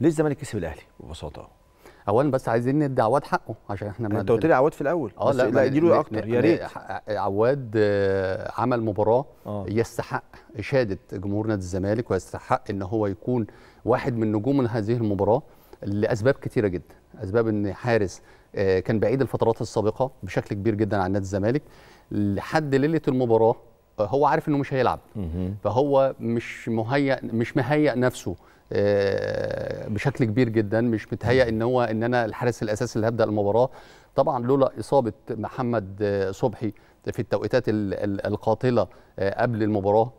ليه الزمالك كسب الاهلي ببساطه اولا بس عايزين ندي عواد حقه عشان احنا انت قلت لي عواد في الاول اه لا لا اديله اكتر يا ريت عواد آه، عمل مباراه آه. يستحق اشاده جمهور نادي الزمالك ويستحق ان هو يكون واحد من نجوم هذه المباراه لاسباب كثيره جدا اسباب ان حارس آه، كان بعيد الفترات السابقه بشكل كبير جدا عن نادي الزمالك لحد ليله المباراه هو عارف انه مش هيلعب فهو مش مهيأ مش مهيأ نفسه آه، بشكل كبير جدا مش متهيأ ان هو ان انا الحارس الاساسي اللي هبدا المباراه طبعا لولا اصابه محمد آه، صبحي في التوقيتات القاتله آه، قبل المباراه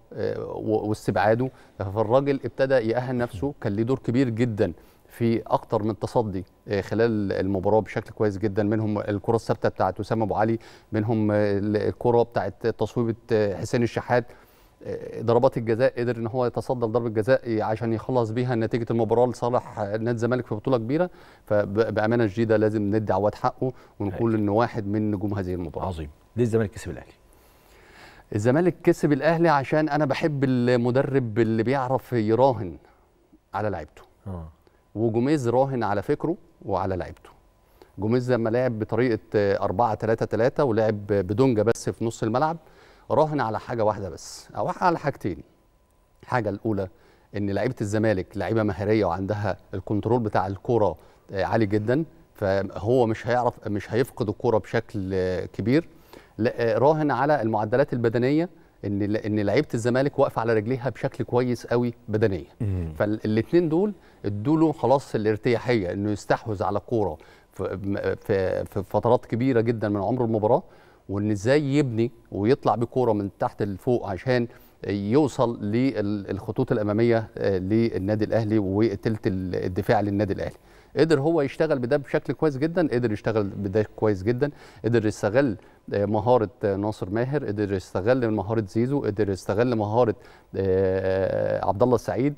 واستبعاده فالراجل ابتدى يأهل نفسه كان ليه دور كبير جدا في اكتر من تصدي آه، خلال المباراه بشكل كويس جدا منهم الكره الثابته بتاعت اسامه ابو علي منهم الكره بتاعت تصويبه آه، حسين الشحات آه، ضربات الجزاء قدر ان هو يتصدى لضربه جزاء عشان يخلص بيها نتيجه المباراه لصالح نادي الزمالك في بطوله كبيره فبامانه شديده لازم ندي عواد حقه ونقول انه واحد من نجوم هذه المباراه عظيم ليه الزمالك كسب الاهلي الزمالك كسب الاهلي عشان انا بحب المدرب اللي بيعرف يراهن على لعيبته اه وجوميز راهن على فكره وعلى لعيبته جوميز لما لعب بطريقه 4 3 3 ولعب بدونجا بس في نص الملعب راهن على حاجه واحده بس او على حاجتين الحاجه الاولى ان لعيبه الزمالك لعيبه مهاريه وعندها الكنترول بتاع الكره آه، عالي جدا فهو مش هيعرف مش هيفقد الكره بشكل آه، كبير آه، راهن على المعدلات البدنيه ان ان لعيبه الزمالك واقفه على رجليها بشكل كويس قوي بدنيا فالاثنين دول ادوا له خلاص الارتياحيه انه يستحوذ على الكوره في, في فترات كبيره جدا من عمر المباراه وان ازاي يبني ويطلع بكوره من تحت لفوق عشان يوصل للخطوط الاماميه آه، للنادي الاهلي وتلت الدفاع للنادي الاهلي قدر هو يشتغل بده بشكل كويس جدا قدر يشتغل بده كويس جدا قدر يستغل آه، مهارة آه، ناصر ماهر قدر يستغل مهارة زيزو قدر يستغل مهارة عبد الله السعيد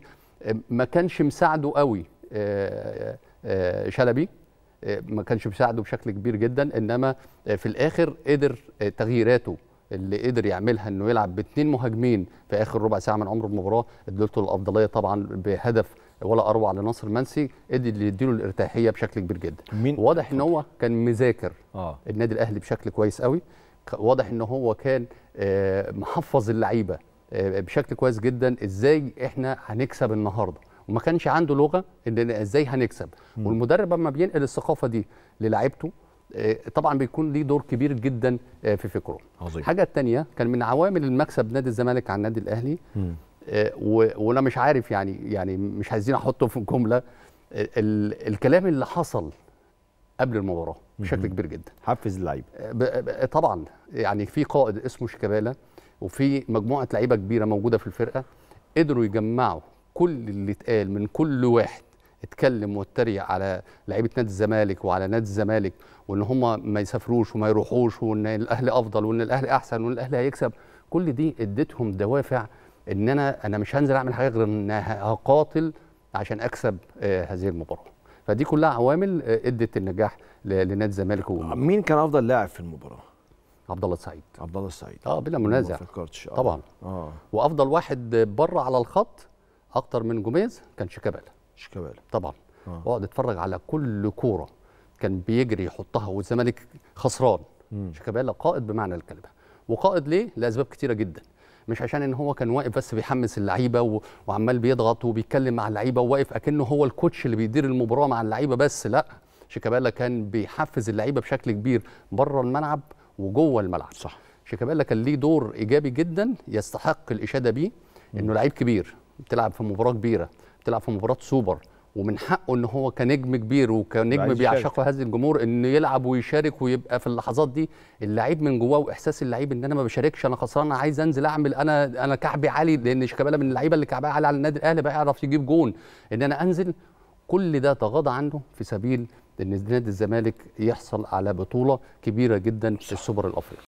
ما كانش مساعده قوي شلبي ما كانش مساعده بشكل كبير جدا انما في الاخر قدر تغييراته اللي قدر يعملها انه يلعب باثنين مهاجمين في اخر ربع ساعه من عمر المباراه ادلته الافضليه طبعا بهدف ولا اروع لناصر منسي ادي اللي يديله الارتاحيه بشكل كبير جدا مين؟ واضح ان هو كان مذاكر آه. النادي الاهلي بشكل كويس قوي واضح ان هو كان آه، محفظ اللعيبه آه، بشكل كويس جدا ازاي احنا هنكسب النهارده وما كانش عنده لغه ان ازاي هنكسب والمدرب لما بينقل الثقافه دي للاعيبته آه، طبعا بيكون ليه دور كبير جدا آه، في فكره عظيم. الحاجه الثانيه كان من عوامل المكسب نادي الزمالك عن النادي الاهلي آه، وانا مش عارف يعني يعني مش عايزين احطه في جمله الكلام اللي حصل قبل المباراه بشكل كبير جدا حفز اللعيبه طبعا يعني في قائد اسمه شيكابالا وفي مجموعه لعيبه كبيره موجوده في الفرقه قدروا يجمعوا كل اللي اتقال من كل واحد اتكلم واتريق على لعيبه نادي الزمالك وعلى نادي الزمالك وان هم ما يسافروش وما يروحوش وان الاهلي افضل وان الاهلي احسن وان الاهلي هيكسب كل دي اديتهم دوافع ان انا انا مش هنزل اعمل حاجه غير ان هقاتل عشان اكسب آه، هذه المباراه فدي كلها عوامل آه، ادت النجاح لنادي الزمالك مين كان افضل لاعب في المباراه عبد الله السعيد عبد الله السعيد اه بلا منازع ما فكرتش آه. طبعا اه وافضل واحد بره على الخط اكتر من جوميز كان شيكابالا شيكابالا طبعا آه. واقعد اتفرج على كل كوره كان بيجري يحطها والزمالك خسران شيكابالا قائد بمعنى الكلمه وقائد ليه لاسباب كتيره جدا مش عشان ان هو كان واقف بس بيحمس اللعيبه وعمال بيضغط وبيتكلم مع اللعيبه وواقف اكنه هو الكوتش اللي بيدير المباراه مع اللعيبه بس لا شيكابالا كان بيحفز اللعيبه بشكل كبير بره الملعب وجوه الملعب صح شيكابالا كان ليه دور ايجابي جدا يستحق الاشاده بيه انه لعيب كبير بتلعب في مباراه كبيره بتلعب في مباراه سوبر ومن حقه ان هو كنجم كبير وكنجم بيعشقه هذا الجمهور انه يلعب ويشارك ويبقى في اللحظات دي اللعيب من جواه واحساس اللعيب ان انا ما بشاركش انا خسران انا عايز انزل اعمل انا انا كعبي عالي لان شيكابالا من اللعيبه اللي كعبها عالي على النادي الاهلي بيعرف يجيب جون ان انا انزل كل ده تغاضى عنه في سبيل ان نادي الزمالك يحصل على بطوله كبيره جدا في السوبر الافريقي